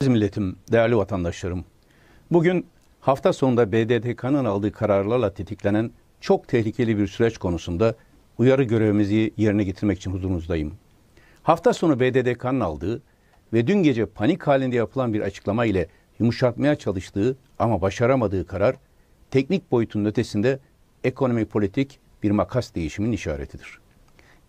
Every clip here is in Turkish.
Aziz milletim, değerli vatandaşlarım. Bugün hafta sonunda BDDK'nın aldığı kararlarla tetiklenen çok tehlikeli bir süreç konusunda uyarı görevimizi yerine getirmek için huzurunuzdayım. Hafta sonu BDDK'nın aldığı ve dün gece panik halinde yapılan bir açıklama ile yumuşatmaya çalıştığı ama başaramadığı karar teknik boyutun ötesinde ekonomi politik bir makas değişimin işaretidir.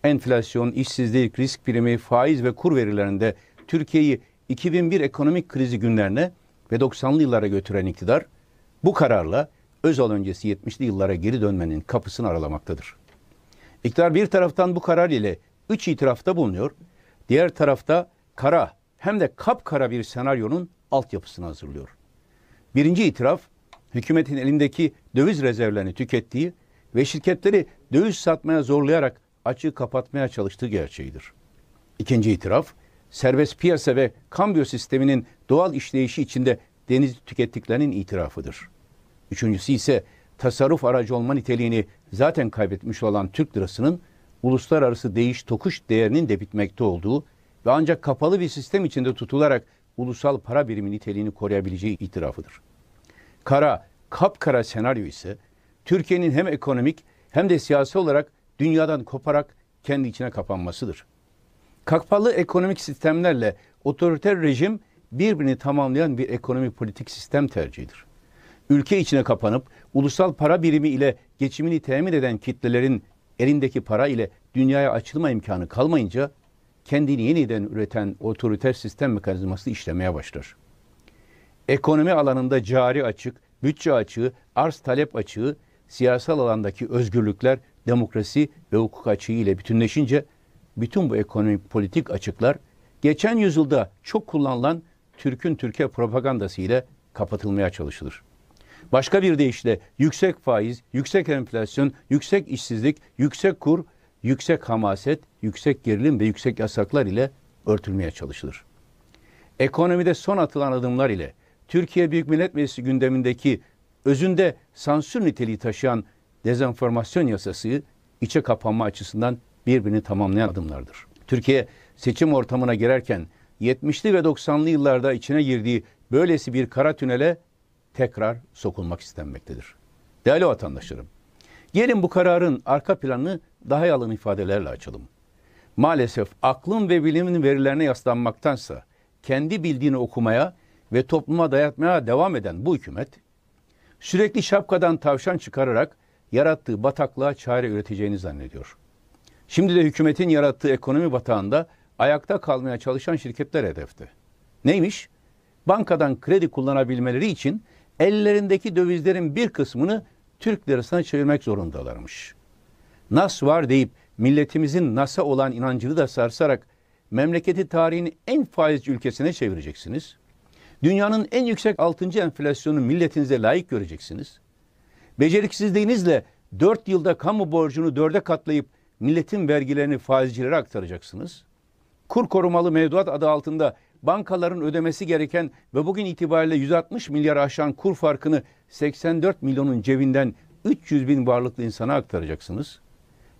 Enflasyon, işsizlik, risk primi, faiz ve kur verilerinde Türkiye'yi 2001 ekonomik krizi günlerine ve 90'lı yıllara götüren iktidar bu kararla Özal öncesi 70'li yıllara geri dönmenin kapısını aralamaktadır. İktidar bir taraftan bu karar ile üç itirafta bulunuyor, diğer tarafta kara hem de kapkara bir senaryonun altyapısını hazırlıyor. Birinci itiraf, hükümetin elindeki döviz rezervlerini tükettiği ve şirketleri döviz satmaya zorlayarak açığı kapatmaya çalıştığı gerçeğidir. İkinci itiraf, serbest piyasa ve kambiyo sisteminin doğal işleyişi içinde denizi tükettiklerinin itirafıdır. Üçüncüsü ise tasarruf aracı olma niteliğini zaten kaybetmiş olan Türk lirasının uluslararası değiş tokuş değerinin de bitmekte olduğu ve ancak kapalı bir sistem içinde tutularak ulusal para birimi niteliğini koruyabileceği itirafıdır. Kara, kapkara senaryo ise Türkiye'nin hem ekonomik hem de siyasi olarak dünyadan koparak kendi içine kapanmasıdır. Kapalı ekonomik sistemlerle otoriter rejim birbirini tamamlayan bir ekonomik politik sistem tercihidir. Ülke içine kapanıp ulusal para birimi ile geçimini temin eden kitlelerin elindeki para ile dünyaya açılma imkanı kalmayınca kendini yeniden üreten otoriter sistem mekanizması işlemeye başlar. Ekonomi alanında cari açık, bütçe açığı, arz talep açığı, siyasal alandaki özgürlükler, demokrasi ve hukuk açığı ile bütünleşince bütün bu ekonomik politik açıklar geçen yüzyılda çok kullanılan Türk'ün Türkiye propagandası ile kapatılmaya çalışılır. Başka bir deyişle yüksek faiz, yüksek enflasyon, yüksek işsizlik, yüksek kur, yüksek hamaset, yüksek gerilim ve yüksek yasaklar ile örtülmeye çalışılır. Ekonomide son atılan adımlar ile Türkiye Büyük Millet Meclisi gündemindeki özünde sansür niteliği taşıyan dezenformasyon yasası içe kapanma açısından birbirini tamamlayan adımlardır. Türkiye seçim ortamına girerken 70'li ve 90'lı yıllarda içine girdiği böylesi bir kara tünele tekrar sokulmak istenmektedir. Değerli vatandaşlarım, gelin bu kararın arka planını daha yalın ifadelerle açalım. Maalesef aklın ve bilimin verilerine yaslanmaktansa kendi bildiğini okumaya ve topluma dayatmaya devam eden bu hükümet, sürekli şapkadan tavşan çıkararak yarattığı bataklığa çare üreteceğini zannediyor.'' Şimdi de hükümetin yarattığı ekonomi batağında ayakta kalmaya çalışan şirketler hedefte. Neymiş? Bankadan kredi kullanabilmeleri için ellerindeki dövizlerin bir kısmını Türk lirasına çevirmek zorundalarmış. Nas var deyip milletimizin NAS'a olan inancını da sarsarak memleketi tarihin en faizci ülkesine çevireceksiniz. Dünyanın en yüksek 6. enflasyonu milletinize layık göreceksiniz. Beceriksizliğinizle 4 yılda kamu borcunu 4'e katlayıp milletin vergilerini faizcilere aktaracaksınız. Kur korumalı mevduat adı altında bankaların ödemesi gereken ve bugün itibariyle 160 milyar aşan kur farkını 84 milyonun cebinden 300 bin varlıklı insana aktaracaksınız.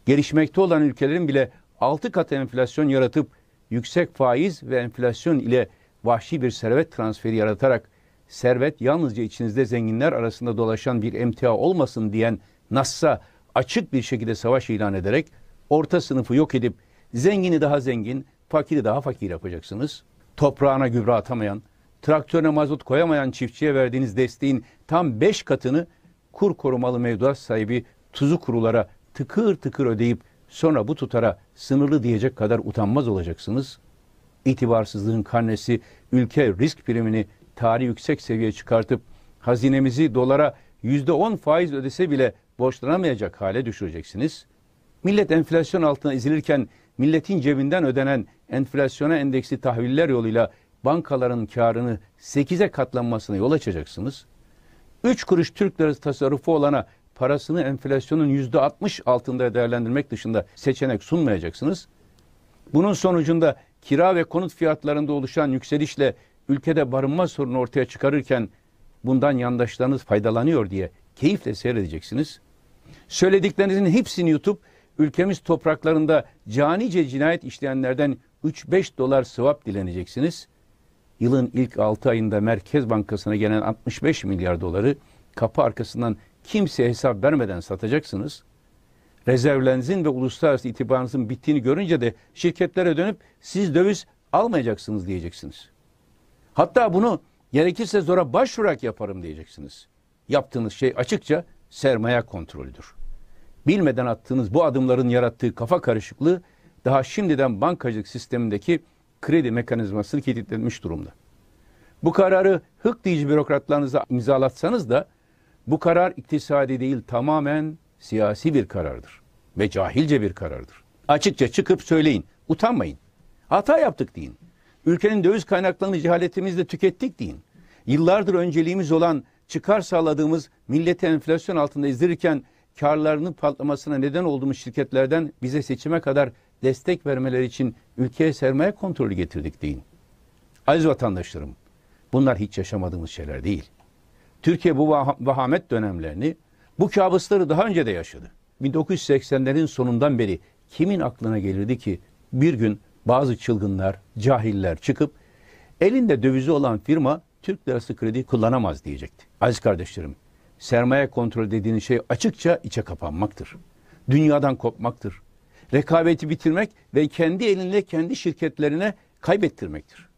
Gelişmekte olan ülkelerin bile 6 kat enflasyon yaratıp yüksek faiz ve enflasyon ile vahşi bir servet transferi yaratarak servet yalnızca içinizde zenginler arasında dolaşan bir emtia olmasın diyen Nass'a açık bir şekilde savaş ilan ederek orta sınıfı yok edip zengini daha zengin, fakiri daha fakir yapacaksınız. Toprağına gübre atamayan, traktörüne mazot koyamayan çiftçiye verdiğiniz desteğin tam beş katını kur korumalı mevduat sahibi tuzu kurulara tıkır tıkır ödeyip sonra bu tutara sınırlı diyecek kadar utanmaz olacaksınız. İtibarsızlığın karnesi ülke risk primini tarih yüksek seviyeye çıkartıp hazinemizi dolara %10 faiz ödese bile borçlanamayacak hale düşüreceksiniz.'' Millet enflasyon altına izilirken milletin cebinden ödenen enflasyona endeksli tahviller yoluyla bankaların karını 8'e katlanmasına yol açacaksınız. 3 kuruş Türk lirası tasarrufu olana parasını enflasyonun %60 altında değerlendirmek dışında seçenek sunmayacaksınız. Bunun sonucunda kira ve konut fiyatlarında oluşan yükselişle ülkede barınma sorunu ortaya çıkarırken bundan yandaşlarınız faydalanıyor diye keyifle seyredeceksiniz. Söylediklerinizin hepsini YouTube ülkemiz topraklarında canice cinayet işleyenlerden 3-5 dolar sıvap dileneceksiniz. Yılın ilk 6 ayında Merkez Bankası'na gelen 65 milyar doları kapı arkasından kimseye hesap vermeden satacaksınız. Rezervlerinizin ve uluslararası itibarınızın bittiğini görünce de şirketlere dönüp siz döviz almayacaksınız diyeceksiniz. Hatta bunu gerekirse zora başvurarak yaparım diyeceksiniz. Yaptığınız şey açıkça sermaye kontrolüdür. Bilmeden attığınız bu adımların yarattığı kafa karışıklığı daha şimdiden bankacılık sistemindeki kredi mekanizmasını kilitlenmiş durumda. Bu kararı hık diyici bürokratlarınıza imzalatsanız da bu karar iktisadi değil tamamen siyasi bir karardır ve cahilce bir karardır. Açıkça çıkıp söyleyin, utanmayın. Hata yaptık deyin. Ülkenin döviz kaynaklarını cehaletimizle tükettik deyin. Yıllardır önceliğimiz olan çıkar sağladığımız milleti enflasyon altında ezdirirken karlarının patlamasına neden olduğumuz şirketlerden bize seçime kadar destek vermeleri için ülkeye sermaye kontrolü getirdik deyin. Aziz vatandaşlarım, bunlar hiç yaşamadığımız şeyler değil. Türkiye bu vah vahamet dönemlerini, bu kabusları daha önce de yaşadı. 1980'lerin sonundan beri kimin aklına gelirdi ki bir gün bazı çılgınlar, cahiller çıkıp elinde dövizi olan firma Türk lirası kredi kullanamaz diyecekti. Aziz kardeşlerim, sermaye kontrol dediğiniz şey açıkça içe kapanmaktır. Dünyadan kopmaktır. Rekabeti bitirmek ve kendi elinde kendi şirketlerine kaybettirmektir.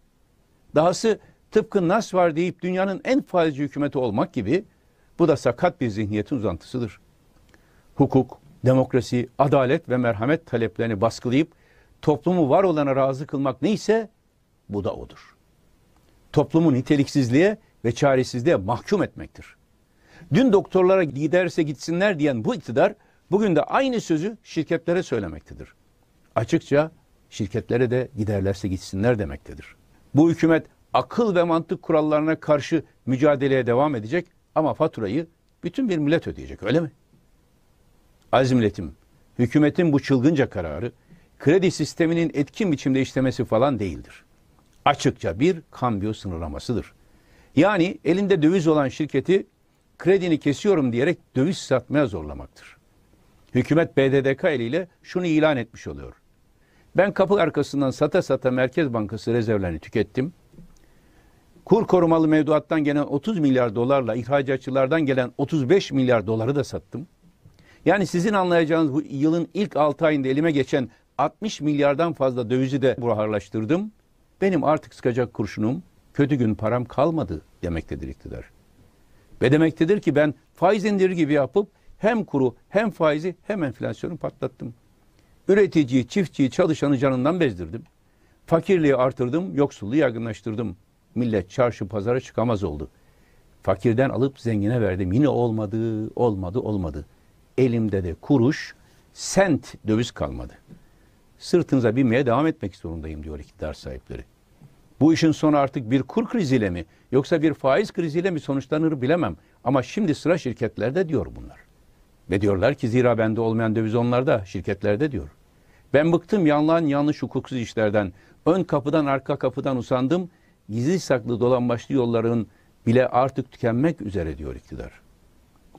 Dahası tıpkı nas var deyip dünyanın en faizci hükümeti olmak gibi bu da sakat bir zihniyetin uzantısıdır. Hukuk, demokrasi, adalet ve merhamet taleplerini baskılayıp toplumu var olana razı kılmak neyse bu da odur. Toplumu niteliksizliğe ve çaresizliğe mahkum etmektir. Dün doktorlara giderse gitsinler diyen bu iktidar bugün de aynı sözü şirketlere söylemektedir. Açıkça şirketlere de giderlerse gitsinler demektedir. Bu hükümet akıl ve mantık kurallarına karşı mücadeleye devam edecek ama faturayı bütün bir millet ödeyecek öyle mi? Aziz milletim, hükümetin bu çılgınca kararı kredi sisteminin etkin biçimde işlemesi falan değildir. Açıkça bir kambiyo sınırlamasıdır. Yani elinde döviz olan şirketi kredini kesiyorum diyerek döviz satmaya zorlamaktır. Hükümet BDDK eliyle şunu ilan etmiş oluyor. Ben kapı arkasından sata sata Merkez Bankası rezervlerini tükettim. Kur korumalı mevduattan gelen 30 milyar dolarla ihracatçılardan gelen 35 milyar doları da sattım. Yani sizin anlayacağınız bu yılın ilk 6 ayında elime geçen 60 milyardan fazla dövizi de buharlaştırdım. Benim artık sıkacak kurşunum, kötü gün param kalmadı demektedir iktidar. Ve demektedir ki ben faiz indiri gibi yapıp hem kuru hem faizi hem enflasyonu patlattım. Üreticiyi, çiftçiyi, çalışanı canından bezdirdim. Fakirliği artırdım, yoksulluğu yaygınlaştırdım. Millet çarşı pazara çıkamaz oldu. Fakirden alıp zengine verdim. Yine olmadı, olmadı, olmadı. Elimde de kuruş, sent döviz kalmadı. Sırtınıza binmeye devam etmek zorundayım diyor iktidar sahipleri. Bu işin sonu artık bir kur kriziyle mi yoksa bir faiz kriziyle mi sonuçlanır bilemem. Ama şimdi sıra şirketlerde diyor bunlar. Ve diyorlar ki zira bende olmayan döviz onlarda, şirketlerde diyor. Ben bıktım yanlan yanlış hukuksuz işlerden. Ön kapıdan arka kapıdan usandım. Gizli saklı dolanbaçlı yolların bile artık tükenmek üzere diyor iktidar.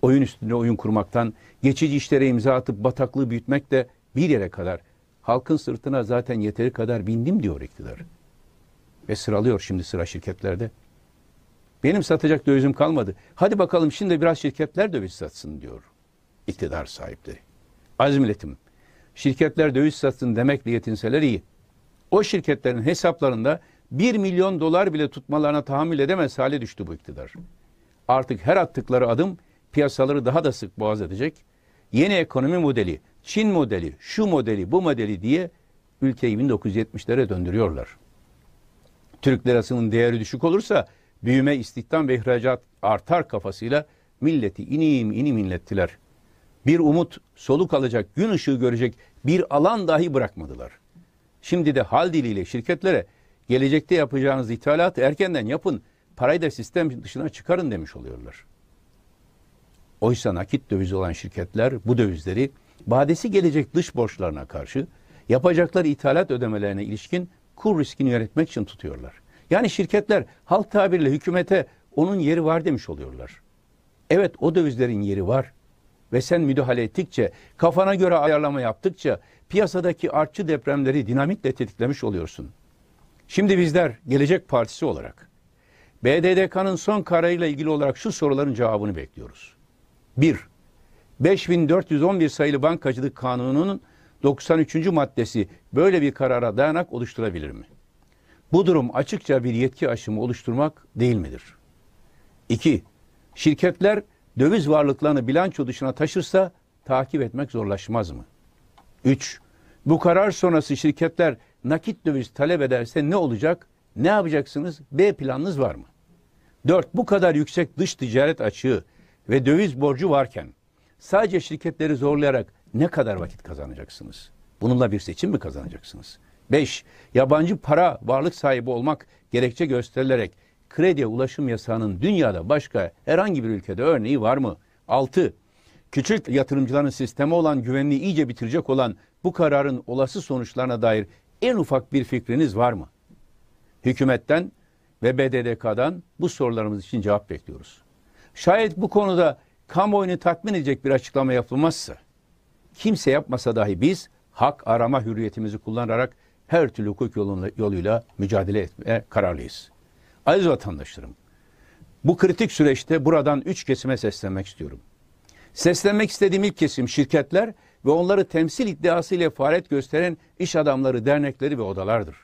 Oyun üstüne oyun kurmaktan, geçici işlere imza atıp bataklığı büyütmek de bir yere kadar. Halkın sırtına zaten yeteri kadar bindim diyor iktidar. Ve sıralıyor şimdi sıra şirketlerde. Benim satacak dövizim kalmadı. Hadi bakalım şimdi biraz şirketler döviz satsın diyor iktidar sahipleri. Az milletim, şirketler döviz satsın demekle yetinseler iyi. O şirketlerin hesaplarında 1 milyon dolar bile tutmalarına tahammül edemez hale düştü bu iktidar. Artık her attıkları adım piyasaları daha da sık boğaz edecek. Yeni ekonomi modeli, Çin modeli, şu modeli, bu modeli diye ülkeyi 1970'lere döndürüyorlar. Türk lirasının değeri düşük olursa büyüme, istihdam ve ihracat artar kafasıyla milleti inim inim inlettiler. Bir umut, soluk alacak, gün ışığı görecek bir alan dahi bırakmadılar. Şimdi de hal diliyle şirketlere gelecekte yapacağınız ithalatı erkenden yapın, parayı da sistem dışına çıkarın demiş oluyorlar. Oysa nakit döviz olan şirketler bu dövizleri badesi gelecek dış borçlarına karşı yapacakları ithalat ödemelerine ilişkin kur riskini yönetmek için tutuyorlar. Yani şirketler halk tabirle hükümete onun yeri var demiş oluyorlar. Evet o dövizlerin yeri var. Ve sen müdahale ettikçe, kafana göre ayarlama yaptıkça piyasadaki artçı depremleri dinamitle tetiklemiş oluyorsun. Şimdi bizler Gelecek Partisi olarak BDDK'nın son kararıyla ilgili olarak şu soruların cevabını bekliyoruz. 1. 5411 sayılı bankacılık kanununun 93. maddesi böyle bir karara dayanak oluşturabilir mi? Bu durum açıkça bir yetki aşımı oluşturmak değil midir? 2. Şirketler döviz varlıklarını bilanço dışına taşırsa takip etmek zorlaşmaz mı? 3. Bu karar sonrası şirketler nakit döviz talep ederse ne olacak? Ne yapacaksınız? B planınız var mı? 4. Bu kadar yüksek dış ticaret açığı ve döviz borcu varken sadece şirketleri zorlayarak ne kadar vakit kazanacaksınız? Bununla bir seçim mi kazanacaksınız? 5. Yabancı para varlık sahibi olmak gerekçe gösterilerek krediye ulaşım yasağının dünyada başka herhangi bir ülkede örneği var mı? 6. Küçük yatırımcıların sisteme olan güvenliği iyice bitirecek olan bu kararın olası sonuçlarına dair en ufak bir fikriniz var mı? Hükümetten ve BDDK'dan bu sorularımız için cevap bekliyoruz. Şayet bu konuda kamuoyunu tatmin edecek bir açıklama yapılmazsa kimse yapmasa dahi biz hak arama hürriyetimizi kullanarak her türlü hukuk yoluyla, yoluyla mücadele etmeye kararlıyız. Aziz vatandaşlarım, bu kritik süreçte buradan üç kesime seslenmek istiyorum. Seslenmek istediğim ilk kesim şirketler ve onları temsil iddiası ile faaliyet gösteren iş adamları, dernekleri ve odalardır.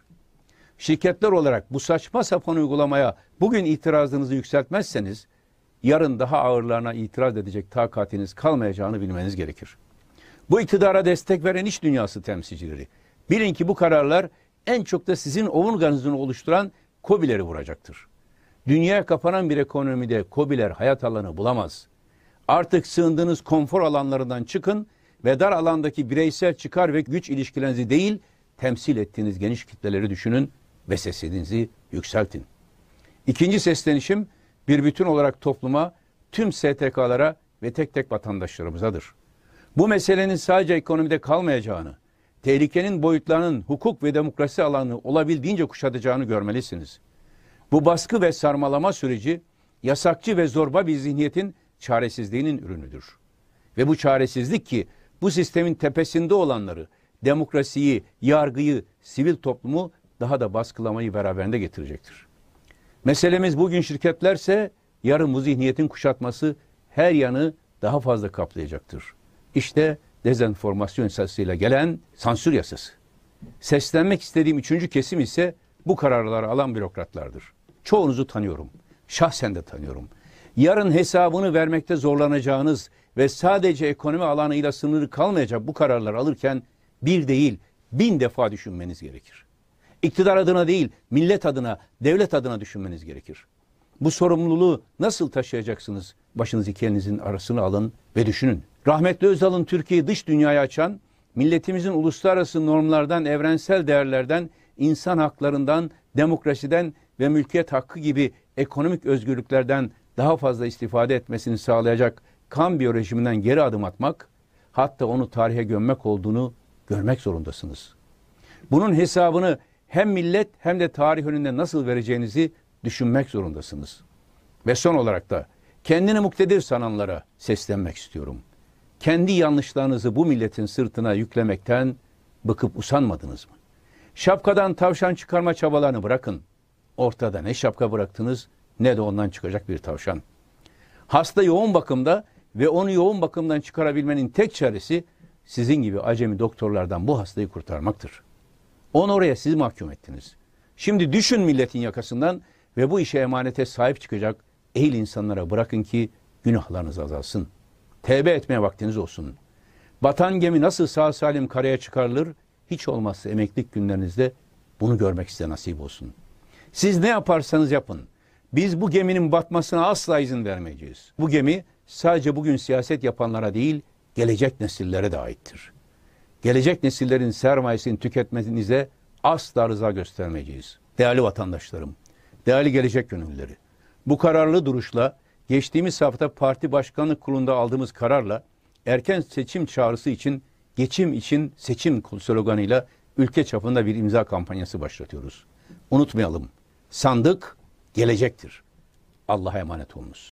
Şirketler olarak bu saçma sapan uygulamaya bugün itirazınızı yükseltmezseniz yarın daha ağırlarına itiraz edecek takatiniz kalmayacağını bilmeniz gerekir. Bu iktidara destek veren iş dünyası temsilcileri. Bilin ki bu kararlar en çok da sizin omurganızını oluşturan kobileri vuracaktır. Dünya kapanan bir ekonomide kobiler hayat alanı bulamaz. Artık sığındığınız konfor alanlarından çıkın ve dar alandaki bireysel çıkar ve güç ilişkilerinizi değil, temsil ettiğiniz geniş kitleleri düşünün ve sesinizi yükseltin. İkinci seslenişim bir bütün olarak topluma, tüm STK'lara ve tek tek vatandaşlarımızadır bu meselenin sadece ekonomide kalmayacağını, tehlikenin boyutlarının hukuk ve demokrasi alanını olabildiğince kuşatacağını görmelisiniz. Bu baskı ve sarmalama süreci yasakçı ve zorba bir zihniyetin çaresizliğinin ürünüdür. Ve bu çaresizlik ki bu sistemin tepesinde olanları, demokrasiyi, yargıyı, sivil toplumu daha da baskılamayı beraberinde getirecektir. Meselemiz bugün şirketlerse yarın bu zihniyetin kuşatması her yanı daha fazla kaplayacaktır. İşte dezenformasyon yasasıyla gelen sansür yasası. Seslenmek istediğim üçüncü kesim ise bu kararları alan bürokratlardır. Çoğunuzu tanıyorum. Şahsen de tanıyorum. Yarın hesabını vermekte zorlanacağınız ve sadece ekonomi alanıyla sınırı kalmayacak bu kararları alırken bir değil bin defa düşünmeniz gerekir. İktidar adına değil millet adına, devlet adına düşünmeniz gerekir. Bu sorumluluğu nasıl taşıyacaksınız? Başınızı kendinizin arasını alın ve düşünün. Rahmetli Özal'ın Türkiye'yi dış dünyaya açan, milletimizin uluslararası normlardan, evrensel değerlerden, insan haklarından, demokrasiden ve mülkiyet hakkı gibi ekonomik özgürlüklerden daha fazla istifade etmesini sağlayacak kambiyo rejiminden geri adım atmak, hatta onu tarihe gömmek olduğunu görmek zorundasınız. Bunun hesabını hem millet hem de tarih önünde nasıl vereceğinizi düşünmek zorundasınız. Ve son olarak da kendini muktedir sananlara seslenmek istiyorum.'' kendi yanlışlarınızı bu milletin sırtına yüklemekten bıkıp usanmadınız mı? Şapkadan tavşan çıkarma çabalarını bırakın. Ortada ne şapka bıraktınız ne de ondan çıkacak bir tavşan. Hasta yoğun bakımda ve onu yoğun bakımdan çıkarabilmenin tek çaresi sizin gibi acemi doktorlardan bu hastayı kurtarmaktır. Onu oraya siz mahkum ettiniz. Şimdi düşün milletin yakasından ve bu işe emanete sahip çıkacak ehil insanlara bırakın ki günahlarınız azalsın.'' Tevbe etmeye vaktiniz olsun. Batan gemi nasıl sağ salim karaya çıkarılır? Hiç olmazsa emeklilik günlerinizde bunu görmek size nasip olsun. Siz ne yaparsanız yapın. Biz bu geminin batmasına asla izin vermeyeceğiz. Bu gemi sadece bugün siyaset yapanlara değil, gelecek nesillere de aittir. Gelecek nesillerin sermayesini tüketmenize asla rıza göstermeyeceğiz. Değerli vatandaşlarım, değerli gelecek gönülleri, bu kararlı duruşla geçtiğimiz hafta parti başkanlık kurulunda aldığımız kararla erken seçim çağrısı için geçim için seçim sloganıyla ülke çapında bir imza kampanyası başlatıyoruz. Unutmayalım sandık gelecektir. Allah'a emanet olunuz.